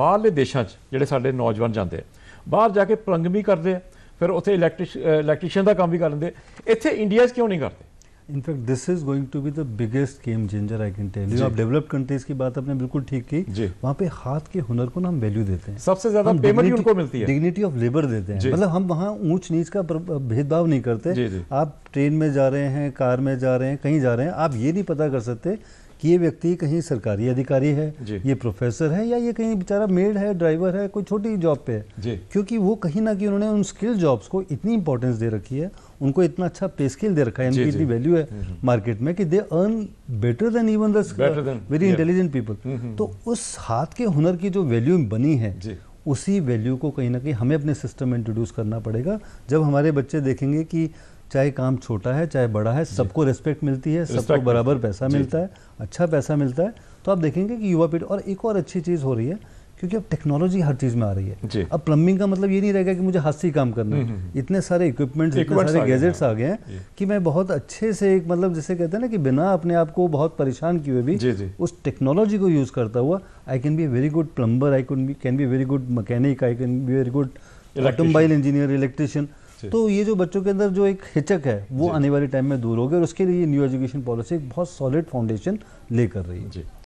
बहरले देशों जोड़े साढ़े नौजवान जाते ਜਾਂਦੇ ਆ ਬਾਹਰ ਜਾ ਕੇ ਪ੍ਰੰਗਮੀ ਕਰਦੇ ਆ ਫਿਰ ਉੱਥੇ ਇਲੈਕਟ੍ਰੀਸ਼ੀਅਨ ਦਾ ਕੰਮ ਵੀ ਕਰ ਲੈਂਦੇ ਇੱਥੇ ਇੰਡੀਆ 'ਚ ਕਿਉਂ ਨਹੀਂ ਕਰਦੇ in fact this is going to be the biggest game changer i can आप डेवलप्ड कंट्रीज की बात आपने बिल्कुल ठीक की वहाँ पे हाथ के हुनर को ना हम वैल्यू देते हैं सबसे ज्यादा पेमेंट उनको मिलती है डिग्निटी ऑफ लेबर देते हैं मतलब हम वहाँ ऊंच नीच का भेदभाव नहीं करते जी, जी. आप ट्रेन में जा रहे हैं कार में जा रहे हैं कहीं जा रहे हैं आप ये नहीं पता कर सकते कि ये व्यक्ति कहीं सरकारी अधिकारी है ये प्रोफेसर है या ये कहीं बेचारा मेड है ड्राइवर है कोई छोटी जॉब पे है क्योंकि वो कहीं ना कहीं उन्होंने उन स्किल जॉब्स को इतनी इंपॉर्टेंस दे रखी है उनको इतना अच्छा पे स्किल दे रखा है इनकी इतनी वैल्यू है मार्केट हम्म, हम्म। में कि they earn better than even the very intelligent people तो हम्म। उस हाथ के हुनर की जो वैल्यू बनी है उसी वैल्यू को कहीं ना कहीं हमें अपने सिस्टम में इंट्रोड्यूस करना पड़ेगा जब हमारे बच्चे देखेंगे कि चाहे काम छोटा है चाहे बड़ा है सबको रिस्पेक्ट मिलती है सबको बराबर पैसा मिलता है अच्छा पैसा मिलता है तो आप देखेंगे कि युवा पीढ़ी और एक और अच्छी चीज़ हो रही है क्योंकि अब टेक्नोलॉजी हर चीज़ में आ रही है अब प्लम्बिंग का मतलब ये नहीं रहेगा कि मुझे हाथ से ही काम करना है हम्म, हम्म, हम्म। इतने सारे इक्विपमेंट्स इतने सारे गैजेट्स आ गए हैं कि मैं बहुत अच्छे से एक मतलब जैसे कहते हैं ना कि बिना अपने आप को बहुत परेशान किए भी जी, जी. उस टेक्नोलॉजी को यूज़ करता हुआ I can be very good plumber I can be can be very good mechanic I can be very good automobile engineer electrician तो ये जो बच्चों के अंदर जो एक हिचक है वो आने वाले टाइम में दूर होगी और उसके लिए न्यू एजुकेशन पॉलिसी एक बहुत सॉलिड फाउंडेशन ले कर रही है